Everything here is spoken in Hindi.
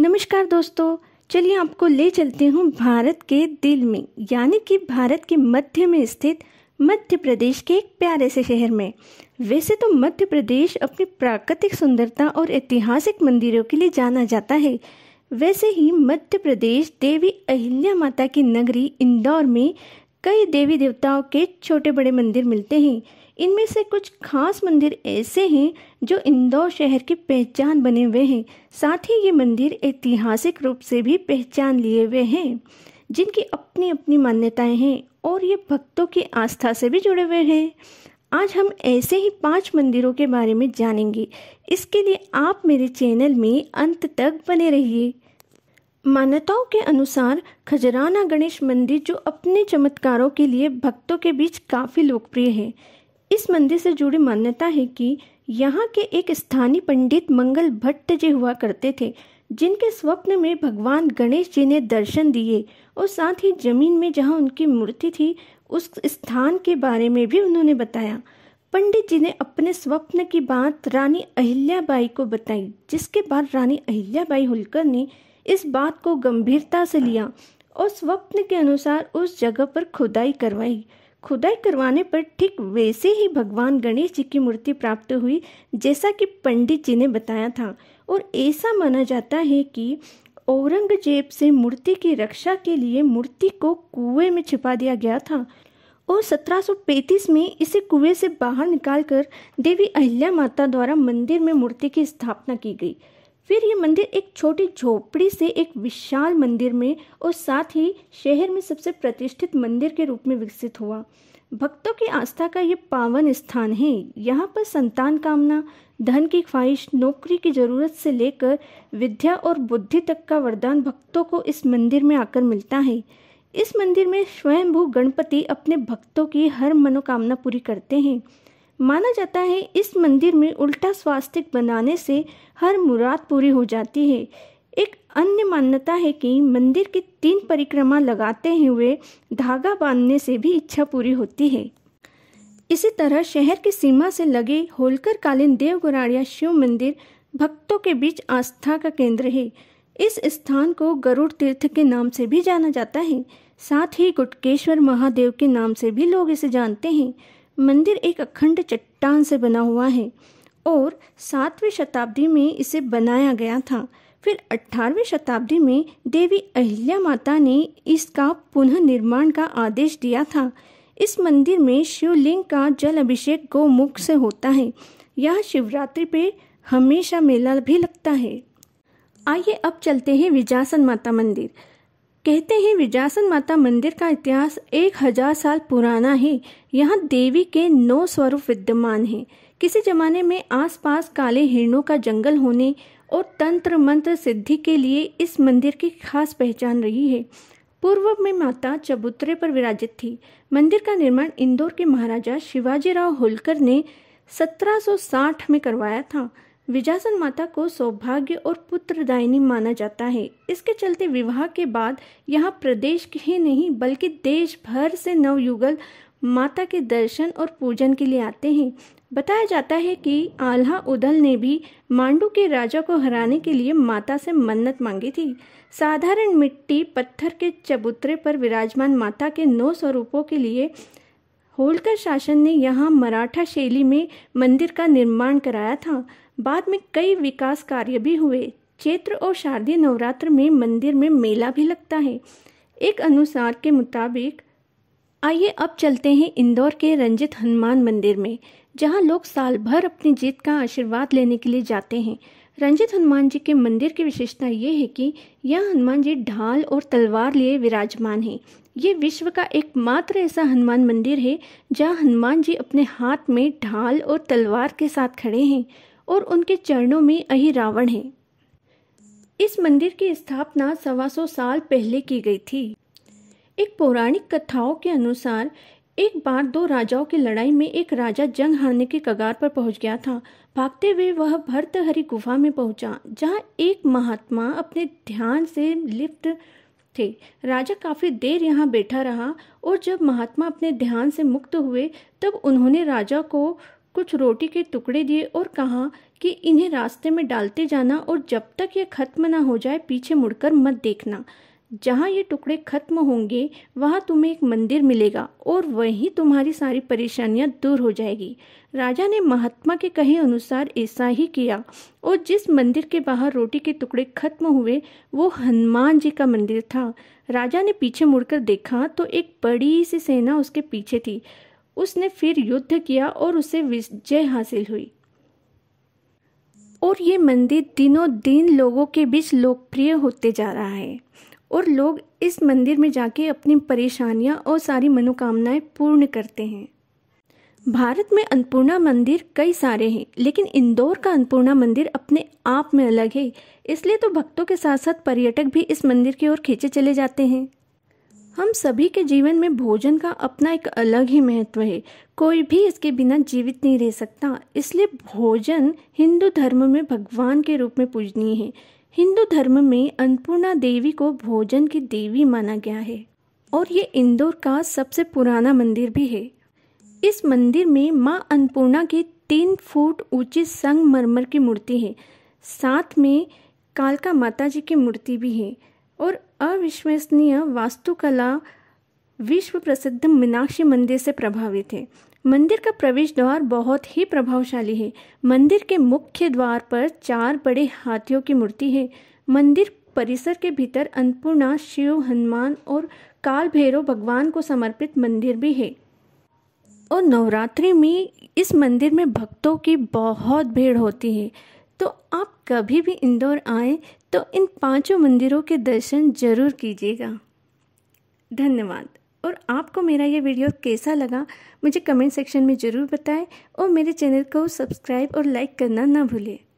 नमस्कार दोस्तों चलिए आपको ले चलती हूँ भारत के दिल में यानी कि भारत के मध्य में स्थित मध्य प्रदेश के एक प्यारे से शहर में वैसे तो मध्य प्रदेश अपनी प्राकृतिक सुंदरता और ऐतिहासिक मंदिरों के लिए जाना जाता है वैसे ही मध्य प्रदेश देवी अहिल्या माता की नगरी इंदौर में कई देवी देवताओं के छोटे बड़े मंदिर मिलते हैं इनमें से कुछ खास मंदिर ऐसे हैं जो इंदौर शहर की पहचान बने हुए हैं साथ ही ये मंदिर ऐतिहासिक रूप से भी पहचान लिए हुए हैं जिनकी अपनी अपनी मान्यताएं हैं और ये भक्तों की आस्था से भी जुड़े हुए हैं आज हम ऐसे ही पांच मंदिरों के बारे में जानेंगे इसके लिए आप मेरे चैनल में अंत तक बने रहिए मान्यताओं के अनुसार खजराना गणेश मंदिर जो अपने चमत्कारों के लिए भक्तों के बीच काफ़ी लोकप्रिय है इस मंदिर से जुड़ी मान्यता है कि यहाँ के एक स्थानीय पंडित मंगल भट्ट जी हुआ करते थे जिनके स्वप्न में भगवान गणेश जी ने दर्शन दिए और साथ ही जमीन में जहाँ उनकी मूर्ति थी उस स्थान के बारे में भी उन्होंने बताया पंडित जी ने अपने स्वप्न की बात रानी अहिल्याबाई को बताई जिसके बाद रानी अहिल्याबाई होलकर ने इस बात को गंभीरता से लिया और स्वप्न के अनुसार उस जगह पर खुदाई करवाई खुदाई करवाने पर ठीक वैसे ही भगवान गणेश जी की मूर्ति प्राप्त हुई जैसा कि पंडित जी ने बताया था और ऐसा माना जाता है कि औरंगजेब से मूर्ति की रक्षा के लिए मूर्ति को कुएं में छिपा दिया गया था और 1735 में इसे कुएं से बाहर निकालकर देवी अहिल्या माता द्वारा मंदिर में मूर्ति की स्थापना की गई फिर ये मंदिर एक छोटी झोपड़ी से एक विशाल मंदिर में और साथ ही शहर में सबसे प्रतिष्ठित मंदिर के रूप में विकसित हुआ भक्तों की आस्था का ये पावन स्थान है यहाँ पर संतान कामना धन की ख्वाहिश नौकरी की जरूरत से लेकर विद्या और बुद्धि तक का वरदान भक्तों को इस मंदिर में आकर मिलता है इस मंदिर में स्वयंभू गणपति अपने भक्तों की हर मनोकामना पूरी करते हैं माना जाता है इस मंदिर में उल्टा स्वास्तिक बनाने से हर मुराद पूरी हो जाती है एक अन्य मान्यता है कि मंदिर की तीन परिक्रमा लगाते हुए धागा बांधने से भी इच्छा पूरी होती है इसी तरह शहर की सीमा से लगे होलकर कालीन देवगुराड़िया शिव मंदिर भक्तों के बीच आस्था का केंद्र है इस स्थान को गरुड़ तीर्थ के नाम से भी जाना जाता है साथ ही गुटकेश्वर महादेव के नाम से भी लोग इसे जानते हैं मंदिर एक अखंड चट्टान से बना हुआ है और सातवीं शताब्दी में इसे बनाया गया था फिर 18वीं शताब्दी में देवी अहिल्या माता ने इसका पुनः निर्माण का आदेश दिया था इस मंदिर में शिवलिंग का जल अभिषेक गौमुख से होता है यह शिवरात्रि पे हमेशा मेला भी लगता है आइए अब चलते हैं विजासन माता मंदिर कहते हैं विजासन माता मंदिर का इतिहास एक हजार साल पुराना है यहाँ देवी के नौ स्वरूप विद्यमान हैं किसी जमाने में आसपास काले हिरणों का जंगल होने और तंत्र मंत्र सिद्धि के लिए इस मंदिर की खास पहचान रही है पूर्व में माता चबूतरे पर विराजित थी मंदिर का निर्माण इंदौर के महाराजा शिवाजी राव होलकर ने 1760 में करवाया था विजासन माता को सौभाग्य और पुत्रदायिनी माना जाता है इसके चलते विवाह के बाद यहाँ प्रदेश ही नहीं बल्कि देश भर से नवयुगल माता के दर्शन और पूजन के लिए आते हैं बताया जाता है कि आल्हा उदल ने भी मांडू के राजा को हराने के लिए माता से मन्नत मांगी थी साधारण मिट्टी पत्थर के चबूतरे पर विराजमान माता के नौ स्वरूपों के लिए होलकर शासन ने यहाँ मराठा शैली में मंदिर का निर्माण कराया था बाद में कई विकास कार्य भी हुए चैत्र और शारदीय नवरात्र में मंदिर में मेला भी लगता है एक अनुसार के मुताबिक आइए अब चलते हैं इंदौर के रंजित हनुमान मंदिर में जहां लोग साल भर अपनी जीत का आशीर्वाद लेने के लिए जाते हैं रंजित हनुमान जी के मंदिर की विशेषता ये है कि यह हनुमान जी ढाल और तलवार लिए विराजमान है ये विश्व का एकमात्र ऐसा हनुमान मंदिर है जहाँ हनुमान जी अपने हाथ में ढाल और तलवार के साथ खड़े हैं और उनके चरणों में रावण है इस मंदिर की स्थापना सवा सौ साल पहले की गई थी एक पौराणिक कथाओं के अनुसार एक बार दो राजाओं की लड़ाई में एक राजा जंग हारने के कगार पर पहुंच गया था भागते हुए वह भर्तहरि गुफा में पहुंचा जहां एक महात्मा अपने ध्यान से लिप्त थे राजा काफ़ी देर यहां बैठा रहा और जब महात्मा अपने ध्यान से मुक्त हुए तब उन्होंने राजा को कुछ रोटी के टुकड़े दिए और कहा कि इन्हें रास्ते में डालते जाना और जब तक ये खत्म ना हो जाए पीछे मुड़कर मत देखना जहाँ ये टुकड़े खत्म होंगे वहाँ तुम्हें एक मंदिर मिलेगा और वहीं तुम्हारी सारी परेशानियाँ दूर हो जाएगी राजा ने महात्मा के कहे अनुसार ऐसा ही किया और जिस मंदिर के बाहर रोटी के टुकड़े खत्म हुए वो हनुमान जी का मंदिर था राजा ने पीछे मुड़कर देखा तो एक बड़ी सी सेना उसके पीछे थी उसने फिर युद्ध किया और उसे विजय हासिल हुई और ये मंदिर दिनों दिन लोगों के बीच लोकप्रिय होते जा रहा है और लोग इस मंदिर में जाके अपनी परेशानियां और सारी मनोकामनाएं पूर्ण करते हैं भारत में अन्नपूर्णा मंदिर कई सारे हैं लेकिन इंदौर का अन्नपूर्णा मंदिर अपने आप में अलग है इसलिए तो भक्तों के साथ साथ पर्यटक भी इस मंदिर की ओर खींचे चले जाते हैं हम सभी के जीवन में भोजन का अपना एक अलग ही महत्व है कोई भी इसके बिना जीवित नहीं रह सकता इसलिए भोजन हिंदू धर्म में भगवान के रूप में पूजनीय है हिंदू धर्म में अन्नपूर्णा देवी को भोजन की देवी माना गया है और ये इंदौर का सबसे पुराना मंदिर भी है इस मंदिर में माँ अन्नपूर्णा की तीन फुट ऊंची संगमरमर की मूर्ति है साथ में कालका माता जी की मूर्ति भी है और अविश्वसनीय वास्तुकला विश्व प्रसिद्ध मीनाक्षी मंदिर से प्रभावित है मंदिर का प्रवेश द्वार बहुत ही प्रभावशाली है मंदिर के मुख्य द्वार पर चार बड़े हाथियों की मूर्ति है मंदिर परिसर के भीतर अन्नपूर्णा शिव हनुमान और काल भैरव भगवान को समर्पित मंदिर भी है और नवरात्रि में इस मंदिर में भक्तों की बहुत भीड़ होती है तो आप कभी भी इंदौर आए तो इन पांचों मंदिरों के दर्शन जरूर कीजिएगा धन्यवाद और आपको मेरा ये वीडियो कैसा लगा मुझे कमेंट सेक्शन में ज़रूर बताएं और मेरे चैनल को सब्सक्राइब और लाइक करना ना भूलें